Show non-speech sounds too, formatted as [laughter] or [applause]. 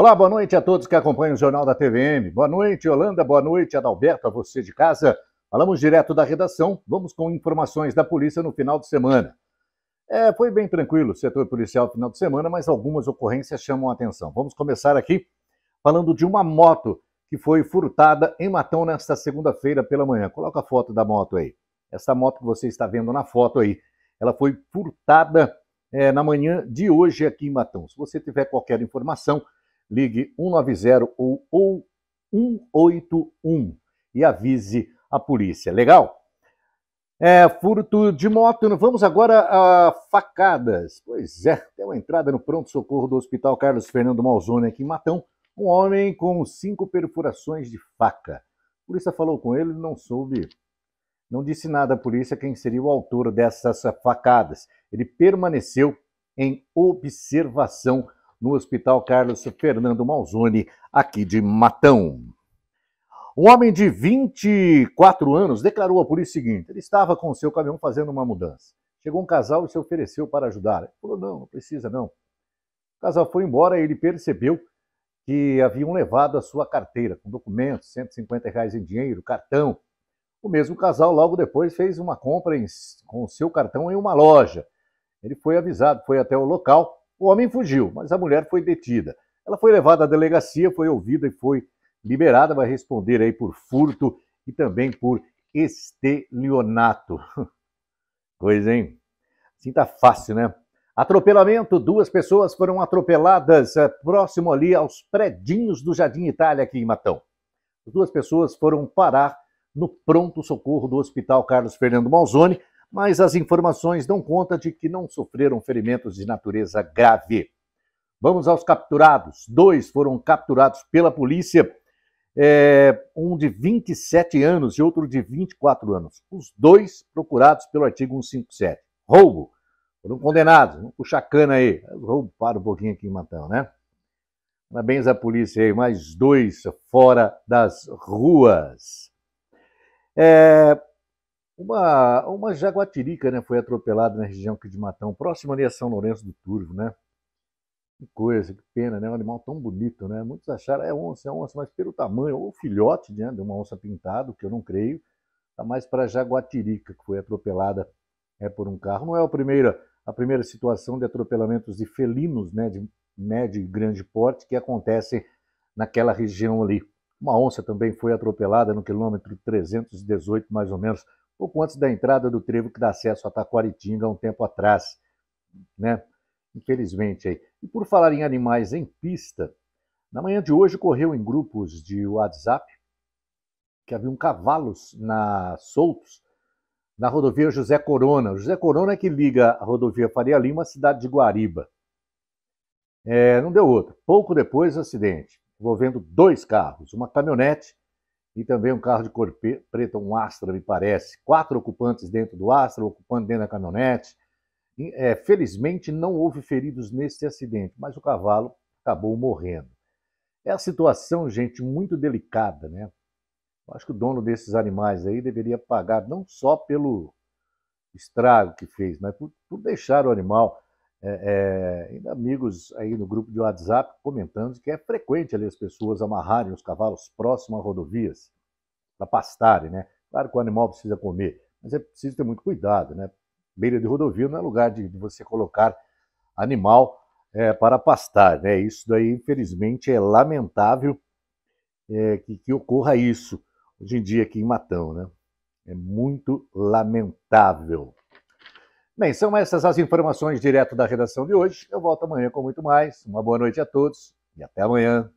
Olá, boa noite a todos que acompanham o Jornal da TVM. Boa noite, Holanda. Boa noite, Adalberto, a você de casa. Falamos direto da redação. Vamos com informações da polícia no final de semana. É, foi bem tranquilo o setor policial no final de semana, mas algumas ocorrências chamam a atenção. Vamos começar aqui falando de uma moto que foi furtada em Matão nesta segunda-feira pela manhã. Coloca a foto da moto aí. Essa moto que você está vendo na foto aí, ela foi furtada é, na manhã de hoje aqui em Matão. Se você tiver qualquer informação, ligue 190 ou, ou 181 e avise a polícia. Legal? É, furto de moto. Vamos agora a facadas. Pois é, tem uma entrada no pronto-socorro do Hospital Carlos Fernando Malzone, aqui em Matão. Um homem com cinco perfurações de faca. A polícia falou com ele, não soube, não disse nada à polícia quem seria o autor dessas facadas. Ele permaneceu em observação no Hospital Carlos Fernando Malzone, aqui de Matão. Um homem de 24 anos declarou à polícia o seguinte: ele estava com o seu caminhão fazendo uma mudança. Chegou um casal e se ofereceu para ajudar. Ele falou: não, não precisa não. O casal foi embora e ele percebeu que haviam levado a sua carteira com documentos, 150 reais em dinheiro, cartão. O mesmo casal logo depois fez uma compra em, com o seu cartão em uma loja. Ele foi avisado, foi até o local o homem fugiu, mas a mulher foi detida. Ela foi levada à delegacia, foi ouvida e foi liberada. Vai responder aí por furto e também por estelionato. Coisa, [laughs] hein? Assim tá fácil, né? Atropelamento: duas pessoas foram atropeladas eh, próximo ali aos predinhos do Jardim Itália, aqui em Matão. As duas pessoas foram parar no pronto-socorro do Hospital Carlos Fernando Malzone mas as informações dão conta de que não sofreram ferimentos de natureza grave. Vamos aos capturados. Dois foram capturados pela polícia, é, um de 27 anos e outro de 24 anos. Os dois procurados pelo artigo 157. Roubo. Foram condenados. Vamos puxar cana aí. Roubo, para um pouquinho aqui, Matão, né? Parabéns à polícia aí. Mais dois fora das ruas. É, uma, uma jaguatirica né, foi atropelada na região aqui de Matão, próximo ali a São Lourenço do Turvo, né? Que coisa, que pena, né? Um animal tão bonito, né? Muitos acharam, é onça, é onça, mas pelo tamanho, ou filhote né, de uma onça pintada, que eu não creio, tá mais para jaguatirica, que foi atropelada é, por um carro. Não é a primeira, a primeira situação de atropelamentos de felinos, né? De médio e grande porte, que acontecem naquela região ali. Uma onça também foi atropelada no quilômetro 318, mais ou menos, pouco antes da entrada do trevo que dá acesso a Taquaritinga há um tempo atrás, né? Infelizmente aí. E por falar em animais em pista, na manhã de hoje correu em grupos de WhatsApp que um cavalos na soltos na rodovia José Corona. José Corona é que liga a rodovia Faria Lima à cidade de Guariba. É, não deu outro. Pouco depois acidente, envolvendo dois carros, uma caminhonete e também um carro de cor preta, um Astra, me parece. Quatro ocupantes dentro do Astra, um ocupante dentro da caminhonete. é, felizmente não houve feridos nesse acidente, mas o cavalo acabou morrendo. É a situação, gente, muito delicada, né? Eu acho que o dono desses animais aí deveria pagar não só pelo estrago que fez, mas por, por deixar o animal é, é, amigos aí no grupo de WhatsApp comentando que é frequente ali as pessoas amarrarem os cavalos próximo a rodovias para pastarem, né? Claro que o animal precisa comer, mas é preciso ter muito cuidado, né? Beira de rodovia não é lugar de, de você colocar animal é, para pastar, né? Isso daí, infelizmente, é lamentável é, que, que ocorra isso hoje em dia aqui em Matão, né? É muito lamentável. Bem, são essas as informações direto da redação de hoje. Eu volto amanhã com muito mais. Uma boa noite a todos e até amanhã.